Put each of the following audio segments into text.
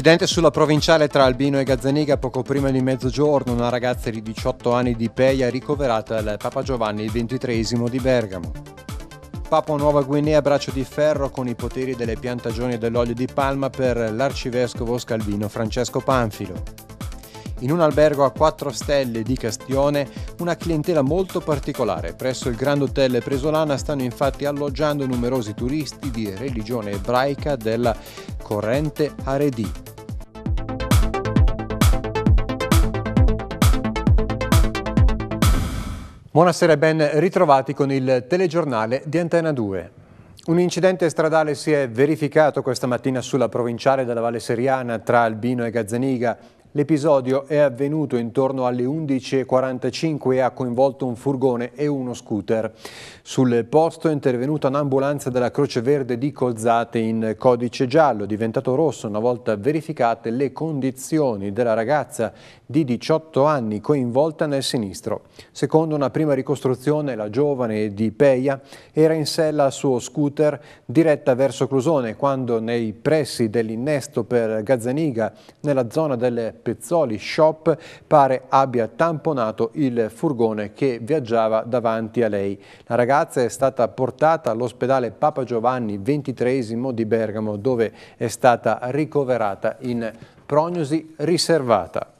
incidente sulla provinciale tra Albino e Gazzaniga poco prima di mezzogiorno, una ragazza di 18 anni di Peia ricoverata al Papa Giovanni XXIII di Bergamo. Papua Nuova Guinea braccio di ferro con i poteri delle piantagioni dell'olio di palma per l'arcivescovo scalvino Francesco Panfilo in un albergo a 4 stelle di Castione una clientela molto particolare. Presso il Grand Hotel Presolana stanno infatti alloggiando numerosi turisti di religione ebraica della corrente Haredi. Buonasera e ben ritrovati con il telegiornale di Antena 2. Un incidente stradale si è verificato questa mattina sulla provinciale della Valle Seriana tra Albino e Gazzaniga. L'episodio è avvenuto intorno alle 11.45 e ha coinvolto un furgone e uno scooter. Sul posto è intervenuta un'ambulanza della Croce Verde di Colzate in codice giallo, diventato rosso una volta verificate le condizioni della ragazza di 18 anni coinvolta nel sinistro. Secondo una prima ricostruzione, la giovane di Peia era in sella al suo scooter diretta verso Clusone quando nei pressi dell'innesto per Gazzaniga, nella zona delle Pezzoli Shop pare abbia tamponato il furgone che viaggiava davanti a lei. La ragazza è stata portata all'ospedale Papa Giovanni XXIII di Bergamo dove è stata ricoverata in prognosi riservata.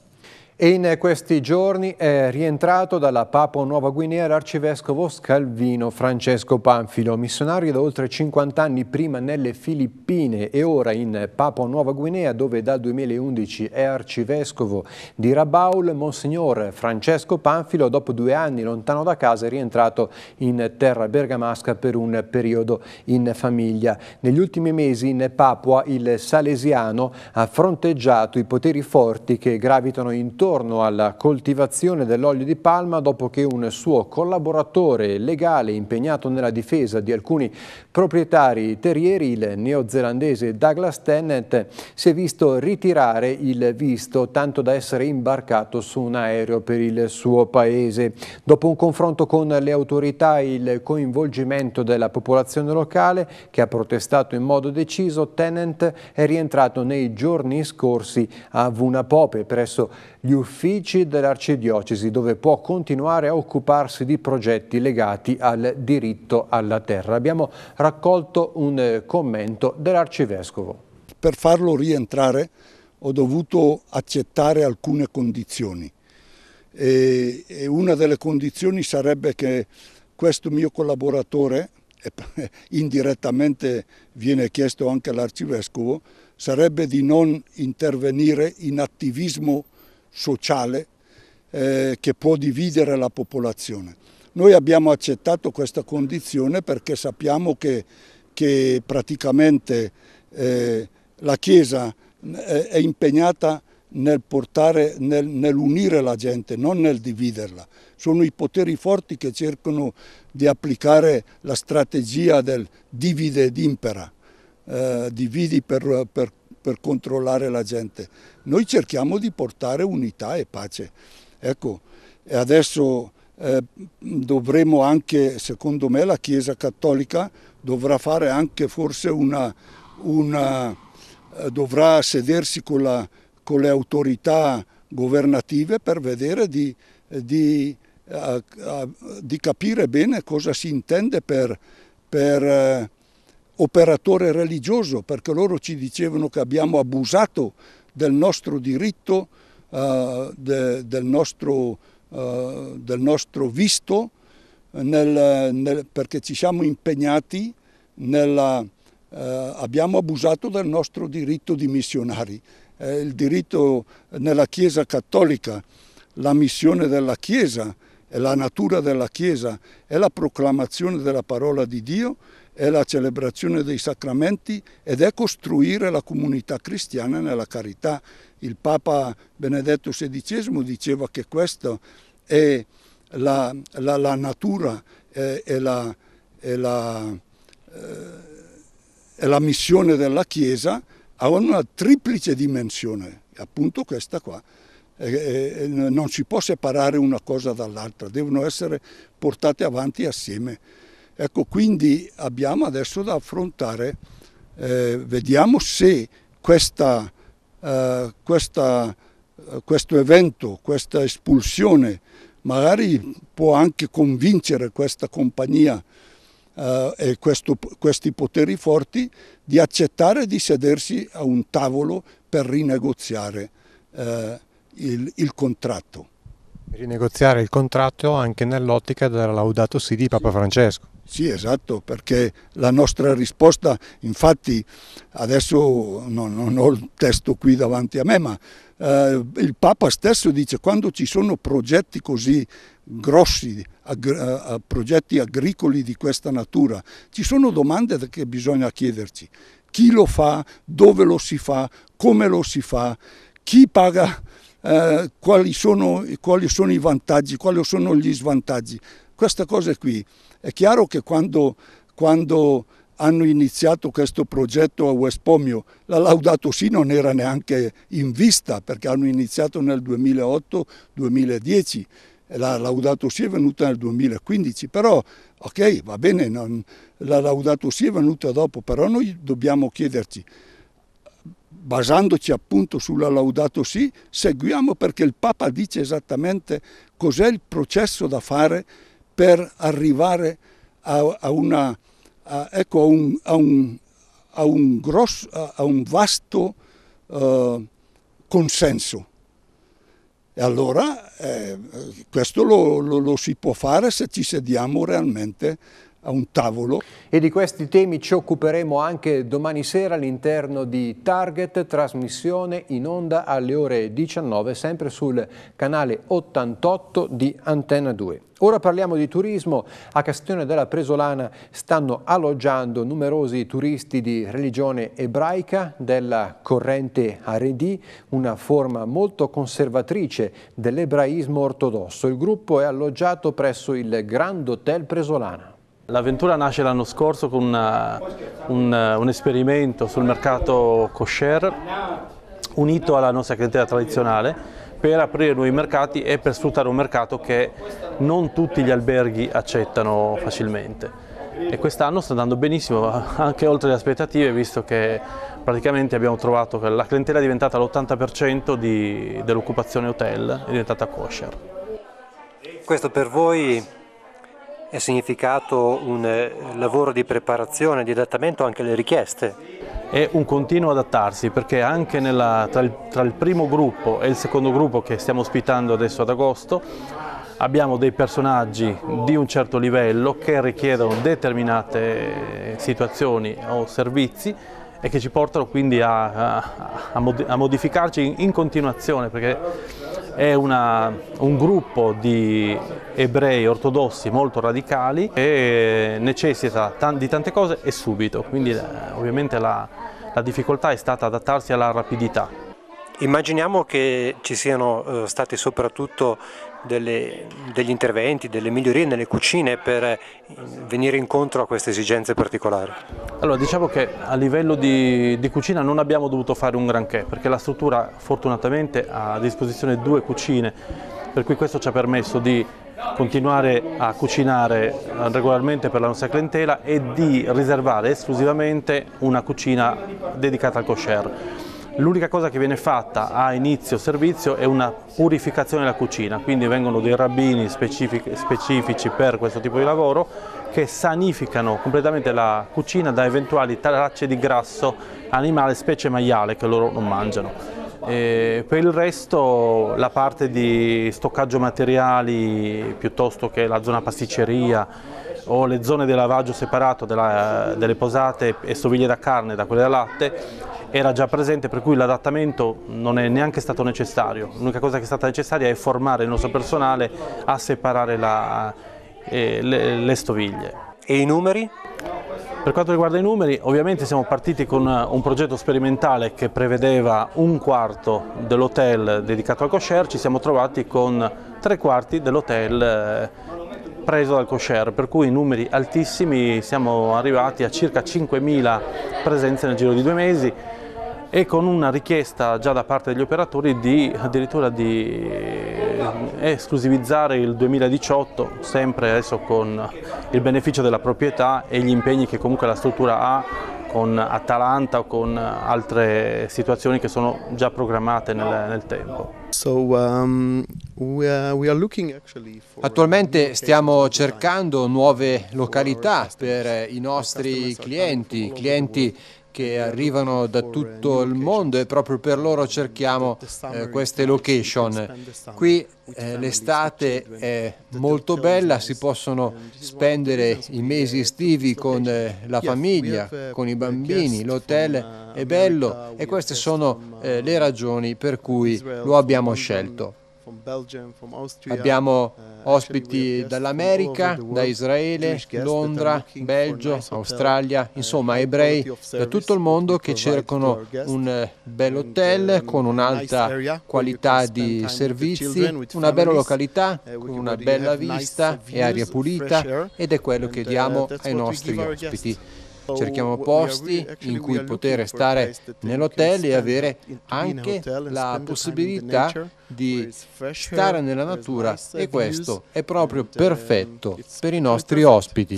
E in questi giorni è rientrato dalla Papua Nuova Guinea l'arcivescovo scalvino Francesco Panfilo, missionario da oltre 50 anni prima nelle Filippine e ora in Papua Nuova Guinea dove dal 2011 è arcivescovo di Rabaul. Monsignor Francesco Panfilo dopo due anni lontano da casa è rientrato in terra bergamasca per un periodo in famiglia. Negli ultimi mesi in Papua il salesiano ha fronteggiato i poteri forti che gravitano intorno ritorno alla coltivazione dell'olio di palma dopo che un suo collaboratore legale impegnato nella difesa di alcuni proprietari terrieri, il neozelandese Douglas Tennant, si è visto ritirare il visto tanto da essere imbarcato su un aereo per il suo paese. Dopo un confronto con le autorità e il coinvolgimento della popolazione locale che ha protestato in modo deciso, Tennant è rientrato nei giorni scorsi a Vunapope presso gli uffici dell'Arcidiocesi dove può continuare a occuparsi di progetti legati al diritto alla terra. Abbiamo raccolto un eh, commento dell'Arcivescovo. Per farlo rientrare ho dovuto accettare alcune condizioni e, una delle condizioni sarebbe che questo mio collaboratore, indirettamente viene chiesto anche all'arcivescovo, sarebbe di non intervenire in attivismo sociale eh, che può dividere la popolazione. Noi abbiamo accettato questa condizione perché sappiamo che, che praticamente eh, la Chiesa eh, è impegnata nel portare, nel, nell'unire la gente, non nel dividerla. Sono i poteri forti che cercano di applicare la strategia del divide ed impera, eh, dividi per, per, per controllare la gente. Noi cerchiamo di portare unità e pace. Ecco, e adesso eh, dovremo anche, secondo me, la Chiesa Cattolica dovrà fare anche forse una, una eh, dovrà sedersi con, la, con, le autorità governative per vedere di, di, eh, di capire bene cosa si intende per, per eh, operatore religioso perché loro ci dicevano che abbiamo abusato del nostro diritto, uh, de, del, nostro, uh, del, nostro, visto, eh, nel, nel, perché ci siamo impegnati, nella, uh, abbiamo abusato del nostro diritto di missionari, eh, il diritto nella Chiesa cattolica, la missione della Chiesa, la natura della Chiesa è la proclamazione della parola di Dio è la celebrazione dei sacramenti ed è costruire la comunità cristiana nella carità. Il Papa Benedetto XVI diceva che questa è la, la, la natura e la, eh, la missione della Chiesa ha una triplice dimensione, appunto questa qua. Eh, non si può separare una cosa dall'altra, devono essere portate avanti assieme. Ecco, quindi abbiamo adesso da affrontare, eh, vediamo se questa, eh, questa, eh, questo evento, questa espulsione, magari può anche convincere questa compagnia Uh, e questo, questi poteri forti di accettare di sedersi a un tavolo per rinegoziare uh, il, il contratto. Rinegoziare il contratto anche nell'ottica del laudato sì di Papa Francesco. Sì, esatto, perché la nostra risposta, infatti adesso non, non ho il testo qui davanti a me, ma eh, il Papa stesso dice quando ci sono progetti così grossi, ag eh, eh, progetti agricoli di questa natura, ci sono domande che bisogna chiederci. Chi lo fa, dove lo si fa, come lo si fa, chi paga eh, quali, sono, quali sono i vantaggi, quali sono gli svantaggi. Questa cosa qui è chiaro che quando, quando hanno iniziato questo progetto a Wespomio, la Laudato Si non era neanche in vista perché hanno iniziato nel 2008-2010 la Laudato Si è venuta nel 2015, però ok, va bene, non, la Laudato Si è venuta dopo, però noi dobbiamo chiederci basandoci appunto sulla Laudato Si, seguiamo perché il Papa dice esattamente cos'è il processo da fare per arrivare a, a, una, a, ecco, a un, un, un, grosso, un, vasto eh, consenso. E allora eh, questo lo, lo, lo si può fare se ci sediamo realmente a un tavolo. E di questi temi ci occuperemo anche domani sera all'interno di Target, trasmissione in onda alle ore 19, sempre sul canale 88 di Antena 2. Ora parliamo di turismo. A Castione della Presolana stanno alloggiando numerosi turisti di religione ebraica della corrente Haredi, una forma molto conservatrice dell'ebraismo ortodosso. Il gruppo è alloggiato presso il Grand Hotel Presolana. L'avventura nasce l'anno scorso con una, un, un, esperimento sul mercato kosher unito alla nostra clientela tradizionale per aprire nuovi mercati e per sfruttare un mercato che non tutti gli alberghi accettano facilmente. E quest'anno sta andando benissimo, anche oltre le aspettative, visto che praticamente abbiamo trovato che la clientela è diventata l'80% dell'occupazione hotel, è diventata kosher. Questo per voi è significato un eh, lavoro di preparazione, di adattamento anche alle richieste? È un continuo adattarsi perché anche nella, tra, il, tra il primo gruppo e il secondo gruppo che stiamo ospitando adesso ad agosto abbiamo dei personaggi di un certo livello che richiedono determinate situazioni o servizi e che ci portano quindi a, a, a modificarci in continuazione perché è una, un gruppo di ebrei ortodossi molto radicali che necessita di tante cose e subito, quindi eh, ovviamente la, la difficoltà è stata adattarsi alla rapidità. Immaginiamo che ci siano eh, stati soprattutto delle, degli interventi, delle migliorie nelle cucine per eh, venire incontro a queste esigenze particolari. Allora diciamo che a livello di, di cucina non abbiamo dovuto fare un granché perché la struttura fortunatamente ha a disposizione due cucine per cui questo ci ha permesso di continuare a cucinare eh, regolarmente per la nostra clientela e di riservare esclusivamente una cucina dedicata al kosher. L'unica cosa che viene fatta a inizio servizio è una purificazione della cucina, quindi vengono dei rabbini specifici per questo tipo di lavoro che sanificano completamente la cucina da eventuali tracce di grasso animale, specie maiale, che loro non mangiano. E per il resto la parte di stoccaggio materiali piuttosto che la zona pasticceria o le zone di lavaggio separato della, delle posate e stoviglie da carne da quelle da latte era già presente per cui l'adattamento non è neanche stato necessario, l'unica cosa che è stata necessaria è formare il nostro personale a separare la, eh, le, le stoviglie. E i numeri? Per quanto riguarda i numeri, ovviamente siamo partiti con eh, un progetto sperimentale che prevedeva un quarto dell'hotel dedicato al kosher, ci siamo trovati con tre quarti dell'hotel eh, preso dal co per cui numeri altissimi, siamo arrivati a circa 5.000 presenze nel giro di due mesi e con una richiesta già da parte degli operatori di addirittura di eh, esclusivizzare il 2018 sempre adesso con il beneficio della proprietà e gli impegni che comunque la struttura ha con Atalanta o con altre situazioni che sono già programmate nel, nel tempo. Um, Attualmente stiamo cercando nuove località per i nostri clienti, clienti che arrivano da tutto il mondo e proprio per loro cerchiamo eh, queste location. Qui eh, l'estate è molto bella, si possono spendere i mesi estivi con eh, la famiglia, con i bambini, l'hotel è bello e queste sono eh, le ragioni per cui lo abbiamo scelto. Abbiamo eh, ospiti dall'America, da Israele, Londra, Belgio, Australia, eh, insomma ebrei da tutto il mondo che cercano un eh, bel hotel um, con un'alta qualità di servizi, una bella località, uh, con una bella vista e aria pulita ed è quello che uh, diamo ai nostri ospiti. Cerchiamo posti in cui poter stare nell'hotel e avere anche la possibilità di stare nella natura e questo è proprio um, perfetto per i nostri ospiti.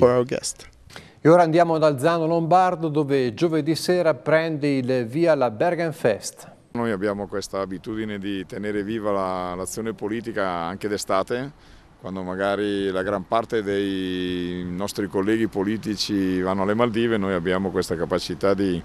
E ora andiamo ad Alzano Lombardo dove giovedì sera prende il via la Bergenfest. Noi abbiamo questa abitudine di tenere viva l'azione politica anche d'estate quando magari la gran parte dei nostri colleghi politici vanno alle Maldive, noi abbiamo questa capacità di,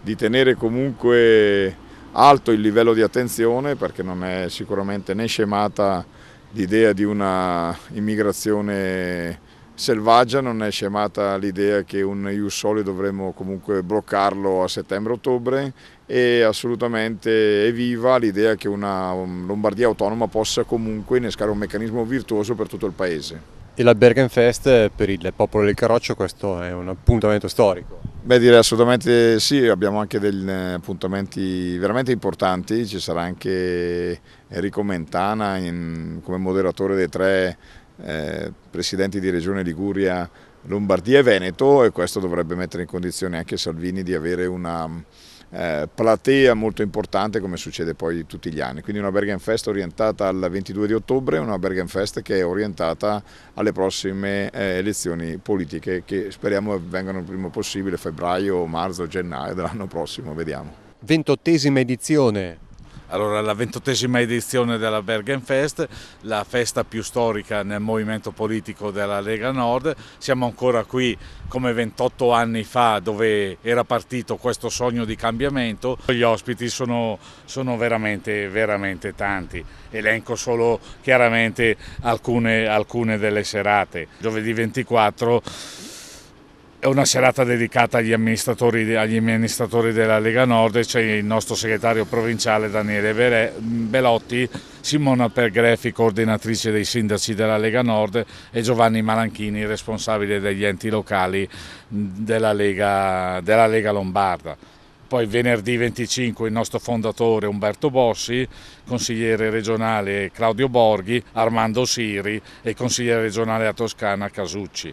di tenere comunque alto il livello di attenzione perché non è sicuramente né scemata l'idea di una immigrazione selvaggia, non è scemata l'idea che un EU dovremmo comunque bloccarlo a settembre-ottobre e assolutamente è viva l'idea che una um, Lombardia autonoma possa comunque innescare un meccanismo virtuoso per tutto il paese. E la Bergenfest per il popolo del Carroccio questo è un appuntamento storico? Beh direi assolutamente sì, abbiamo anche degli eh, appuntamenti veramente importanti, ci sarà anche Enrico Mentana in, come moderatore dei tre eh, presidenti di Regione Liguria, Lombardia e Veneto e questo dovrebbe mettere in condizione anche Salvini di avere una eh, platea molto importante come succede poi tutti gli anni. Quindi una Bergenfest orientata al 22 di ottobre, una Bergenfest che è orientata alle prossime eh, elezioni politiche che speriamo vengano il prima possibile, febbraio, marzo, gennaio dell'anno prossimo, vediamo. 28esima edizione allora, la ventottesima edizione della Bergenfest, la festa più storica nel movimento politico della Lega Nord. Siamo ancora qui come 28 anni fa dove era partito questo sogno di cambiamento. Gli ospiti sono, sono veramente, veramente tanti. Elenco solo chiaramente alcune, alcune delle serate. Giovedì 24 è una serata dedicata agli amministratori, agli amministratori, della Lega Nord, cioè il nostro segretario provinciale Daniele Belotti, Simona Pergrefi, coordinatrice dei sindaci della Lega Nord e Giovanni Malanchini, responsabile degli enti locali della Lega, della Lega Lombarda poi venerdì 25 il nostro fondatore Umberto Bossi, consigliere regionale Claudio Borghi, Armando Siri e consigliere regionale a Toscana Casucci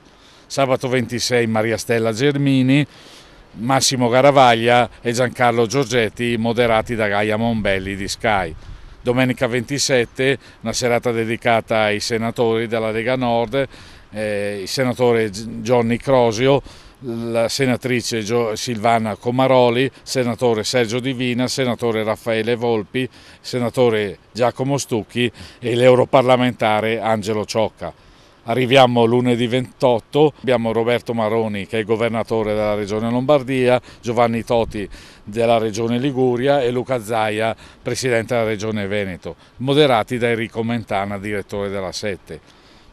sabato 26 Maria Stella Germini, Massimo Garavaglia e Giancarlo Giorgetti moderati da Gaia Mombelli di Sky. Domenica 27 una serata dedicata ai senatori della Lega Nord, eh, il senatore Gianni Crosio, la senatrice Silvana Comaroli, senatore Sergio Divina, senatore Raffaele Volpi, senatore Giacomo Stucchi e l'europarlamentare Angelo Ciocca. Arriviamo lunedì 28, abbiamo Roberto Maroni che è governatore della regione Lombardia, Giovanni Toti della regione Liguria e Luca Zaia, presidente della regione Veneto, moderati da Enrico Mentana, direttore della Sette.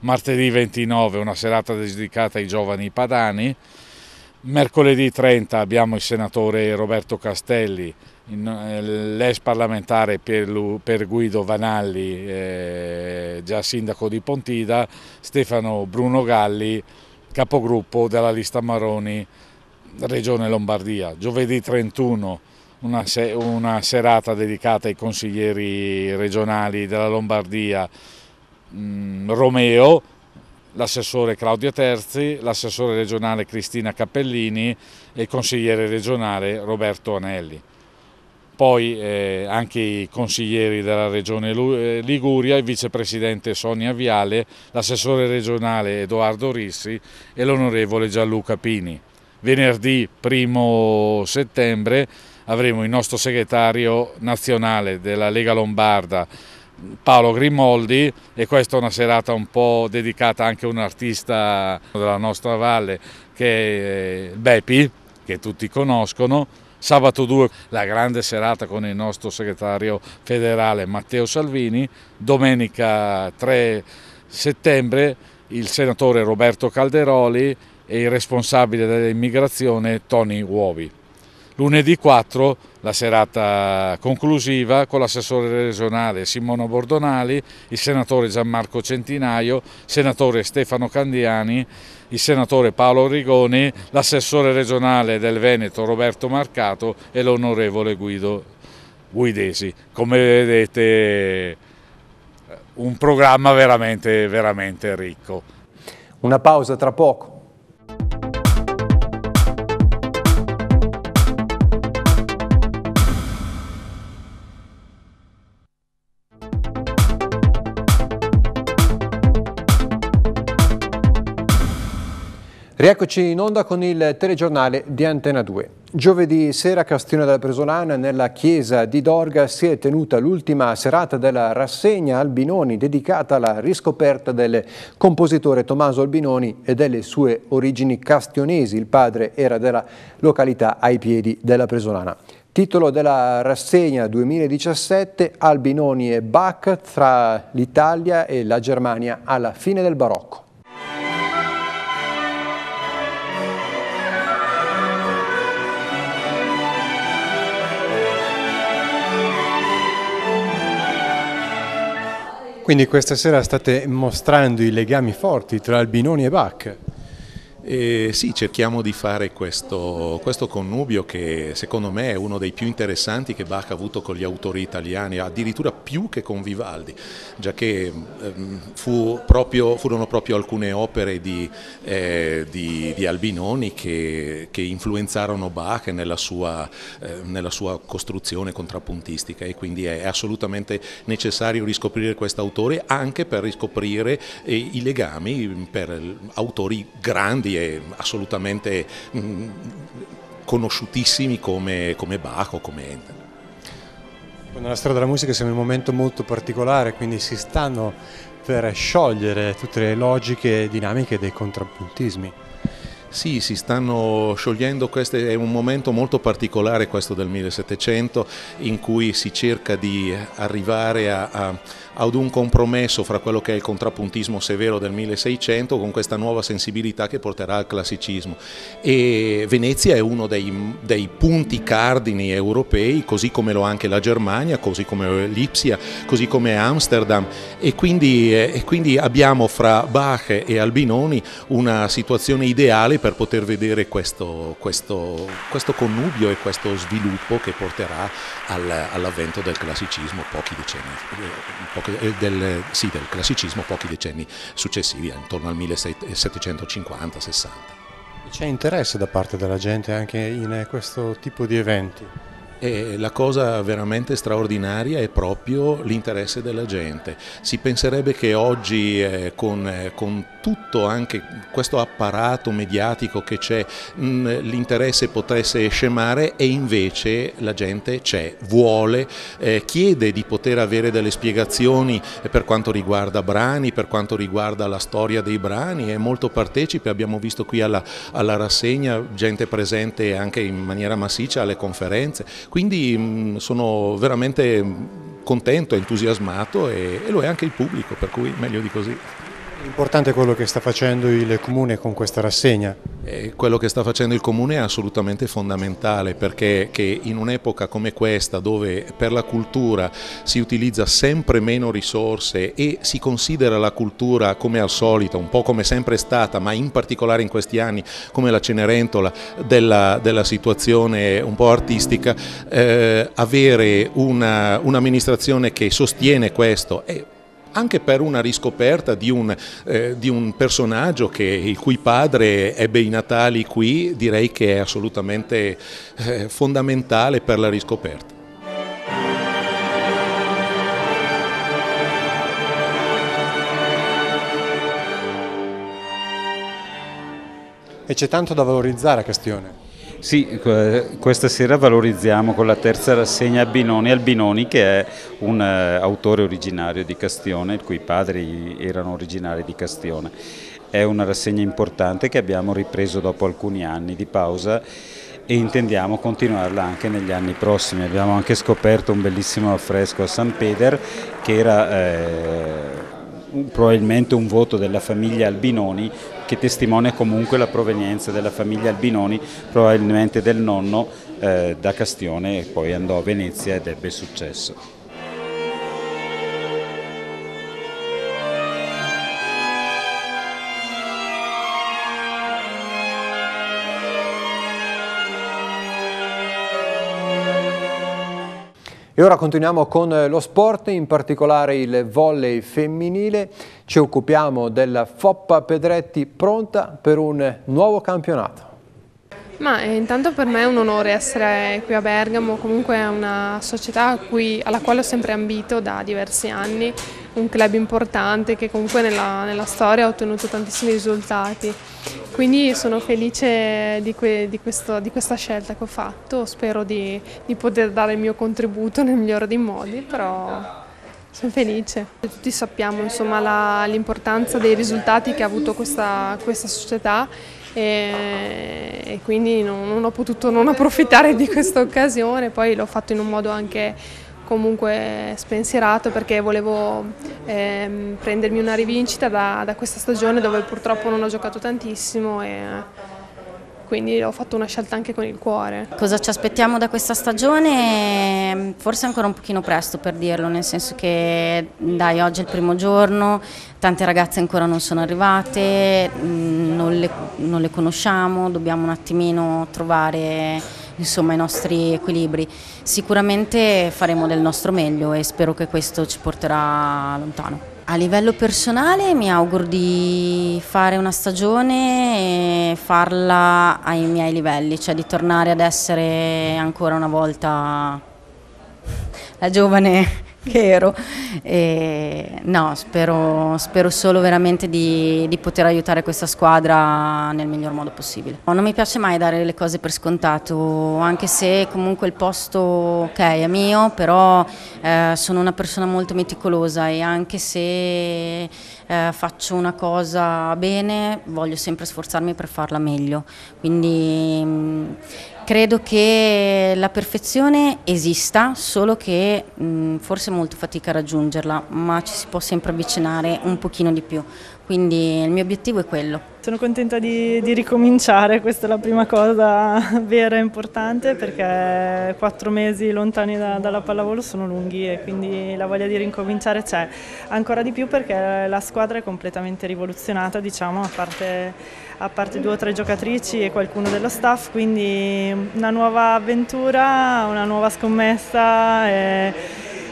Martedì 29 una serata dedicata ai giovani padani, mercoledì 30 abbiamo il senatore Roberto Castelli eh, l'ex parlamentare per, Guido Vanalli, eh, già sindaco di Pontida, Stefano Bruno Galli, capogruppo della lista Maroni Regione Lombardia. Giovedì 31 una, se una serata dedicata ai consiglieri regionali della Lombardia, mm, Romeo, l'assessore Claudio Terzi, l'assessore regionale Cristina Cappellini e il consigliere regionale Roberto Anelli poi eh, anche i consiglieri della Regione eh, Liguria, il vicepresidente Sonia Viale, l'assessore regionale Edoardo Rissi e l'onorevole Gianluca Pini. Venerdì 1 settembre avremo il nostro segretario nazionale della Lega Lombarda Paolo Grimoldi e questa è una serata un po' dedicata anche a un artista della nostra valle che è eh, Bepi, che tutti conoscono Sabato 2 la grande serata con il nostro segretario federale Matteo Salvini, domenica 3 settembre il senatore Roberto Calderoli e il responsabile dell'immigrazione Tony Uovi. Lunedì 4 la serata conclusiva con l'assessore regionale Simona Bordonali, il senatore Gianmarco Centinaio, senatore Stefano Candiani il senatore Paolo Rigoni, l'assessore regionale del Veneto Roberto Marcato e l'onorevole Guido Guidesi. Come vedete un programma veramente, veramente ricco. Una pausa tra poco. Rieccoci in onda con il telegiornale di Antena 2. Giovedì sera a Castione della Presolana, nella chiesa di Dorga, si è tenuta l'ultima serata della rassegna Albinoni dedicata alla riscoperta del compositore Tommaso Albinoni e delle sue origini castionesi. Il padre era della località ai piedi della Presolana. Titolo della rassegna 2017 Albinoni e Bach tra l'Italia e la Germania alla fine del barocco. Quindi questa sera state mostrando i legami forti tra Albinoni e Bach. E sì, cerchiamo di fare questo, questo, connubio che secondo me è uno dei più interessanti che Bach ha avuto con gli autori italiani, addirittura più che con Vivaldi, già che ehm, fu proprio, furono proprio alcune opere di, eh, di, di Albinoni che, che, influenzarono Bach nella sua, eh, nella sua, costruzione contrappuntistica e quindi è assolutamente necessario riscoprire questo autore anche per riscoprire eh, i legami per autori grandi e eh, assolutamente mm, conosciutissimi come, come Bach o come Handel. Nella storia della musica siamo in un momento molto particolare, quindi si stanno per sciogliere tutte le logiche dinamiche dei contrappuntismi. Sì, si stanno sciogliendo, queste, è un momento molto particolare questo del 1700 in cui si cerca di arrivare a, a, ad un compromesso fra quello che è il contrappuntismo severo del 1600 con questa nuova sensibilità che porterà al classicismo e Venezia è uno dei, dei punti cardini europei così come lo ha anche la Germania, così come Lipsia, così come Amsterdam e quindi, eh, e quindi abbiamo fra Bach e Albinoni una situazione ideale per poter vedere questo, questo, questo connubio e questo sviluppo che porterà al, all'avvento del classicismo pochi decenni, eh, pochi, eh, del, sì, del classicismo pochi decenni successivi, intorno al 1750-60. C'è interesse da parte della gente anche in questo tipo di eventi? E la cosa veramente straordinaria è proprio l'interesse della gente. Si penserebbe che oggi eh, con, eh, con, tutto anche questo apparato mediatico che c'è, mm, l'interesse potesse scemare e invece la gente c'è, vuole, eh, chiede di poter avere delle spiegazioni per quanto riguarda brani, per quanto riguarda la storia dei brani, è molto partecipe, abbiamo visto qui alla, alla rassegna gente presente anche in maniera massiccia alle conferenze quindi mh, mm, sono veramente contento, entusiasmato e, e lo è anche il pubblico, per cui meglio di così. Importante quello che sta facendo il Comune con questa rassegna. Eh, quello che sta facendo il Comune è assolutamente fondamentale perché in un'epoca come questa dove per la cultura si utilizza sempre meno risorse e si considera la cultura come al solito, un po' come sempre è stata, ma in particolare in questi anni come la Cenerentola della, della situazione un po' artistica, eh, avere un'amministrazione un che sostiene questo è anche per una riscoperta di un, eh, di un personaggio che, il cui padre ebbe i Natali qui, direi che è assolutamente eh, fondamentale per la riscoperta. E c'è tanto da valorizzare a Castione. Sì, questa sera valorizziamo con la terza rassegna Albinoni, Albinoni che è un eh, autore originario di Castione, il cui padri erano originari di Castione. È una rassegna importante che abbiamo ripreso dopo alcuni anni di pausa e intendiamo continuarla anche negli anni prossimi. Abbiamo anche scoperto un bellissimo affresco a San Peder che era... Eh, probabilmente un voto della famiglia Albinoni che testimonia comunque la provenienza della famiglia Albinoni, probabilmente del nonno eh, da Castione e poi andò a Venezia ed ebbe successo. E ora continuiamo con eh, lo sport, in particolare il volley femminile. Ci occupiamo della Foppa Pedretti pronta per un nuovo campionato. Ma eh, intanto per me è un onore essere qui a Bergamo, comunque è una società cui, alla quale ho sempre ambito da diversi anni un club importante che comunque nella, nella storia ha ottenuto tantissimi risultati. Quindi sono felice di, que, di, questo, di questa scelta che ho fatto, spero di, di poter dare il mio contributo nel migliore dei modi, però sono felice. Tutti sappiamo l'importanza dei risultati che ha avuto questa, questa società e, e quindi non, non, ho potuto non approfittare di questa occasione, poi l'ho fatto in un modo anche comunque spensierato perché volevo ehm, prendermi una rivincita da, da, questa stagione dove purtroppo non ho giocato tantissimo e eh, quindi ho fatto una scelta anche con il cuore. Cosa ci aspettiamo da questa stagione? Forse ancora un pochino presto per dirlo, nel senso che dai, oggi è il primo giorno, tante ragazze ancora non sono arrivate, mm, non le, non le conosciamo, dobbiamo un attimino trovare insomma, i nostri equilibri. Sicuramente faremo del nostro meglio e spero che questo ci porterà lontano. A livello personale mi auguro di fare una stagione e farla ai miei livelli, cioè di tornare ad essere ancora una volta la giovane che ero. E, no, spero, spero, solo veramente di, di, poter aiutare questa squadra nel miglior modo possibile. Non mi piace mai dare le cose per scontato, anche se comunque il posto okay, è mio, però eh, sono una persona molto meticolosa e anche se eh, faccio una cosa bene voglio sempre sforzarmi per farla meglio. Quindi mm, Credo che la perfezione esista, solo che mh, forse è molto fatica a raggiungerla, ma ci si può sempre avvicinare un pochino di più. Quindi il mio obiettivo è quello. Sono contenta di, di ricominciare, questa è la prima cosa vera e importante perché quattro mesi lontani da, dalla pallavolo sono lunghi e quindi la voglia di ricominciare c'è. Ancora di più perché la squadra è completamente rivoluzionata, diciamo, a parte a parte due o tre giocatrici e qualcuno dello staff, quindi una nuova avventura, una nuova scommessa e,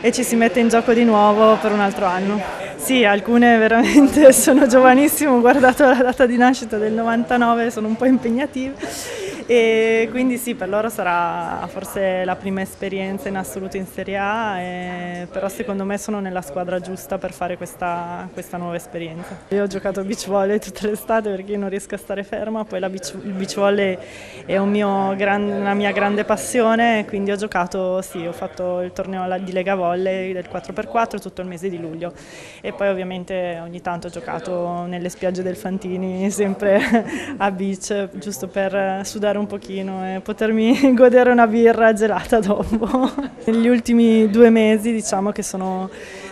e ci si mette in gioco di nuovo per un altro anno. Sì, alcune veramente sono giovanissime, ho guardato la data di nascita del 99, sono un po' impegnative e quindi sì, per loro sarà forse la prima esperienza in assoluto in Serie A, e, però secondo me sono nella squadra giusta per fare questa, questa nuova esperienza. Io ho giocato beach volley tutta l'estate perché io non riesco a stare ferma, poi beach, il beach volley è un mio gran, una mia grande passione, quindi ho giocato, sì, ho fatto il torneo di Lega Volley del 4x4 tutto il mese di luglio e poi ovviamente ogni tanto ho giocato nelle spiagge del Fantini, sempre a beach, giusto per sudare un pochino e eh, potermi godere una birra gelata dopo. Negli ultimi due mesi diciamo che sono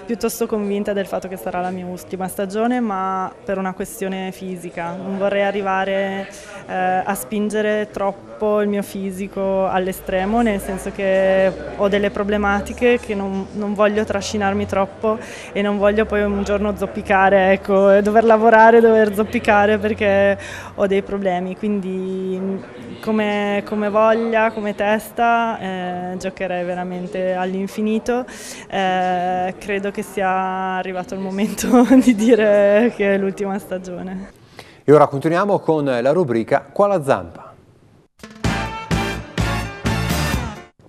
piuttosto convinta del fatto che sarà la mia ultima stagione, ma per una questione fisica. Non vorrei arrivare eh, a spingere troppo il mio fisico all'estremo, nel senso che ho delle problematiche che non, non voglio trascinarmi troppo e non voglio poi un giorno zoppicare, ecco, dover lavorare, dover zoppicare perché ho dei problemi. Quindi come, come voglia, come testa, eh, giocherei veramente all'infinito. Eh, credo che sia arrivato il momento di dire che è l'ultima stagione. E ora continuiamo con la rubrica Qua la zampa.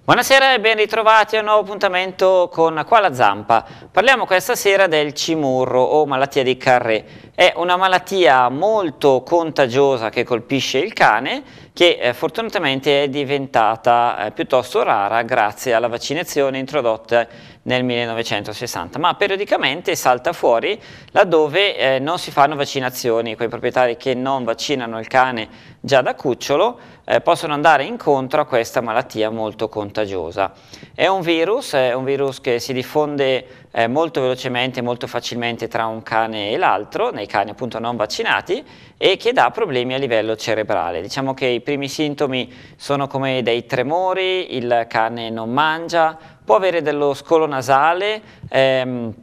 Buonasera e ben ritrovati a un nuovo appuntamento con Qua la Zampa. Parliamo questa sera del cimurro o malattia di Carré. È una malattia molto contagiosa che colpisce il cane che eh, fortunatamente è diventata eh, piuttosto rara grazie alla vaccinazione introdotta nel 1960, ma periodicamente salta fuori laddove eh, non si fanno vaccinazioni, quei proprietari che non vaccinano il cane già da cucciolo eh, possono andare incontro a questa malattia molto contagiosa. È un virus, è un virus che si diffonde eh, molto velocemente, molto facilmente tra un cane e l'altro, nei cani appunto non vaccinati, e che dà problemi a livello cerebrale. Diciamo che i primi sintomi sono come dei tremori, il cane non mangia, può avere dello scolo nasale, ehm,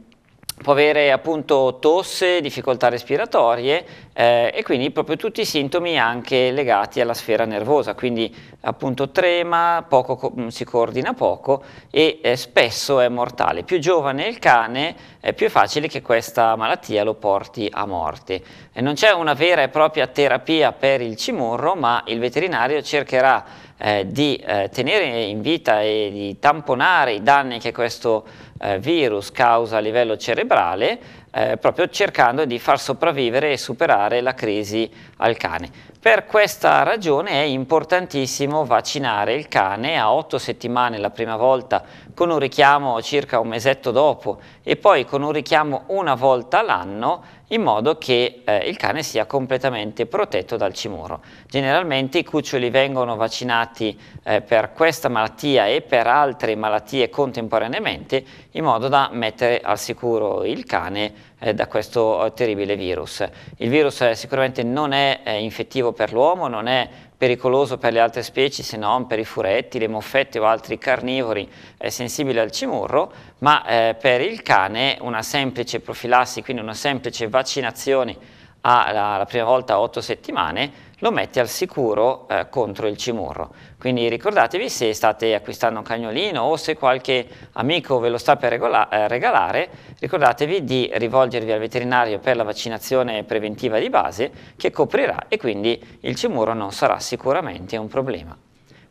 può avere appunto tosse, difficoltà respiratorie eh, e quindi proprio tutti i sintomi anche legati alla sfera nervosa, quindi appunto trema, co mm, si coordina poco e eh, spesso è mortale. Più giovane il cane, eh, più è facile che questa malattia lo porti a morte. E non c'è una vera e propria terapia per il cimurro, ma il veterinario cercherà eh, di eh, tenere in vita e di tamponare i danni che questo eh, virus causa a livello cerebrale, eh, proprio cercando di far sopravvivere e superare la crisi al cane. Per questa ragione è importantissimo vaccinare il cane a 8 settimane la prima volta con un richiamo circa un mesetto dopo e poi con un richiamo una volta all'anno in modo che eh, il cane sia completamente protetto dal cimuro. Generalmente i cuccioli vengono vaccinati eh, per questa malattia e per altre malattie contemporaneamente in modo da mettere al sicuro il cane eh, da questo eh, terribile virus. Il virus eh, sicuramente non è infettivo per l'uomo, non è pericoloso per le altre specie se non per i furetti, le moffette o altri carnivori, è sensibile al cimurro, ma eh, per il cane una semplice profilassi, quindi una semplice vaccinazione alla, alla prima volta a 8 settimane, lo mette al sicuro eh, contro il cimurro. Quindi ricordatevi se state acquistando un cagnolino o se qualche amico ve lo sta per eh, regalare, ricordatevi di rivolgervi al veterinario per la vaccinazione preventiva di base che coprirà e quindi il cimuro non sarà sicuramente un problema.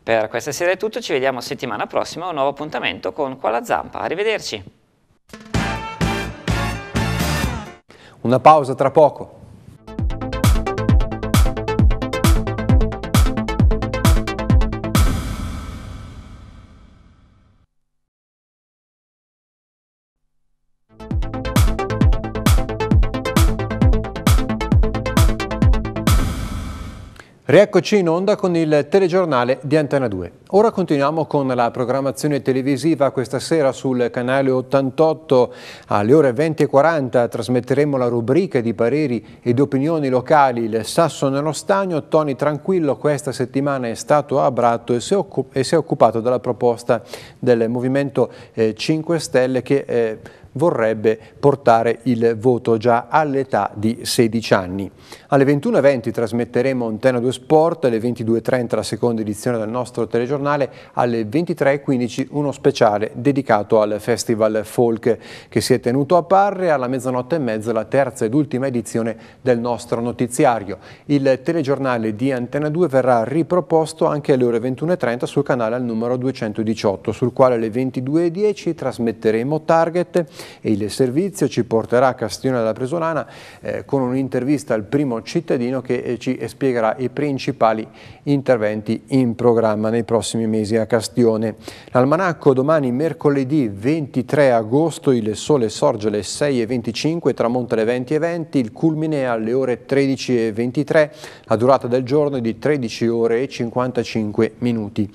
Per questa sera è tutto, ci vediamo settimana prossima a un nuovo appuntamento con Quala Zampa. Arrivederci! Una pausa tra poco. Rieccoci in onda con il telegiornale di Antena 2. Ora continuiamo con la programmazione televisiva questa sera sul canale 88 alle ore 20.40 trasmetteremo la rubrica di pareri ed opinioni locali Il Sasso nello Stagno. Tony Tranquillo questa settimana è stato a Bratto e si è, occupato della proposta del Movimento 5 eh, Stelle che eh, vorrebbe portare il voto già all'età di 16 anni. Alle 21.20 trasmetteremo Antena 2 Sport, alle 22.30 la seconda edizione del nostro telegiornale, alle 23.15 uno speciale dedicato al Festival Folk che si è tenuto a Parre, alla mezzanotte e mezza la terza ed ultima edizione del nostro notiziario. Il telegiornale di Antena 2 verrà riproposto anche alle ore 21.30 sul canale al numero 218, sul quale alle 22.10 trasmetteremo Target e il servizio ci porterà a Castione della Presolana eh, con un'intervista al primo cittadino che eh, ci spiegherà i principali interventi in programma nei prossimi mesi a Castione. L'almanacco domani mercoledì 23 agosto il sole sorge alle 6.25 tramonta alle 20.20, 20, il culmine è alle ore 13.23, la durata del giorno è di 13 ore e 55 minuti.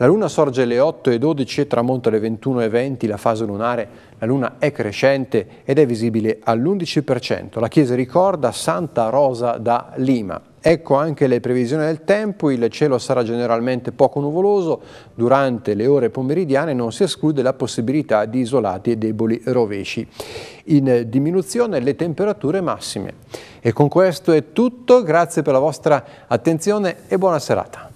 La Luna sorge alle 8 e 12 e tramonta alle 21 e 20, la fase lunare, la Luna è crescente ed è visibile all'11%. La Chiesa ricorda Santa Rosa da Lima. Ecco anche le previsioni del tempo, il cielo sarà generalmente poco nuvoloso, durante le ore pomeridiane non si esclude la possibilità di isolati e deboli rovesci. In diminuzione le temperature massime. E con questo è tutto, grazie per la vostra attenzione e buona serata.